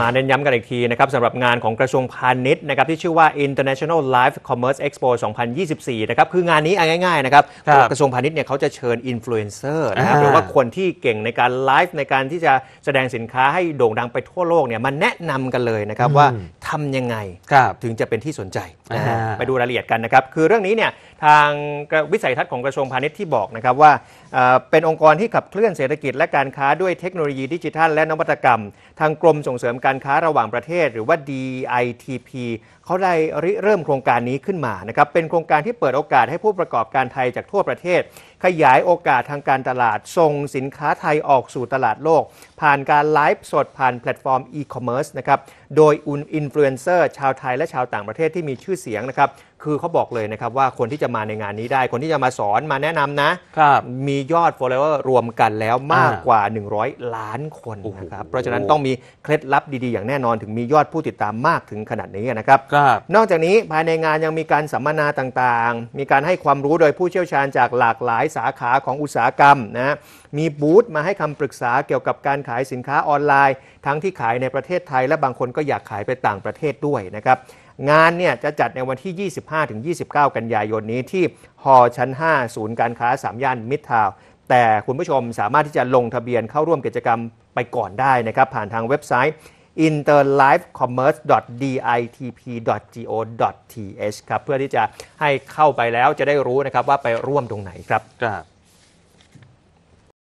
มาเน้นย้ำกันอีกทีนะครับสำหรับงานของกระทรวงพาณิชย์นะครับที่ชื่อว่า International Live Commerce Expo 2024นะครับคืองานนี้ง่ายๆนะครับ กระทรวงพาณิชย์เนี่ยเขาจะเชิญอินฟลูเอนเซอร์นะครับหรือว่าคนที่เก่งในการไลฟ์ในการที่จะแสดงสินค้าให้โด่งดังไปทั่วโลกเนี่ยมาแนะนำกันเลยนะครับว่าทำยังไงถึงจะเป็นที่สนใจไปดูรายละเอียดกันนะครับ คือเรื่องนี้เนี่ยทางวิสัยทัศน์ของกระทรวงพาณิชย์ที่บอกนะครับว่าเเป็นองค์กรที่ขับเคลื่อนเศรษฐกิจและการค้าด้วยเทคโนโลยีดิจิทัล และนวัตกรรม ทางกรมส่งเสริมการค้าระหว่างประเทศ หรือว่า DITP เขาได้ริเริ่มโครงการนี้ขึ้นมานะครับเป็นโครงการที่เปิดโอกาสให้ผู้ประกอบการไทยจากทั่วประเทศขยายโอกาสทางการตลาดส่งสินค้าไทยออกสู่ตลาดโลก ผ่านการไลฟ์สดผ่านแพลตฟอร์มอีคอมเมิร์ซนะครับโดยอุนอินฟลูเอนเซอร์ชาวไทยและชาวต่างประเทศที่มีชื่อเสียงนะครับคือเขาบอกเลยนะครับว่าคนที่จะมาในงานนี้ได้คนที่จะมาสอนมาแนะนำนะมียอดโฟลเ o อร์รวมกันแล้วมากกว่า 100 ล้านคนนะครับ เพราะฉะนั้นต้องมีเคล็ดลับดี ๆอย่างแน่นอนถึงมียอดผู้ติดตามมากถึงขนาดนี้นะครับนอกจากนี้ภายในงานยังมีการสัมมนาต่างๆ มีการให้ความรู้โดยผู้เชี่ยวชาญจากหลากหลายสาขาของอุตสาหกรรมนะมีบูธมาให้คำปรึกษาเกี่ยวกับการขายสินค้าออนไลน์ ทั้งที่ขายในประเทศไทยและบางคนก็อยากขายไปต่างประเทศด้วยนะครับงานเนี่ยจะจัดในวันที่ 25-29 กันยายนนี้ที่ฮอชั้น 5 ศูนย์การค้า 3ย่านมิตรทาว แต่คุณผู้ชมสามารถที่จะลงทะเบียนเข้าร่วมกิจกรรมไปก่อนได้นะครับผ่านทางเว็บไซต์ interlifecommerce.ditp.go.th ครับเพื่อที่จะให้เข้าไปแล้วจะได้รู้นะครับว่าไปร่วมตรงไหนครับ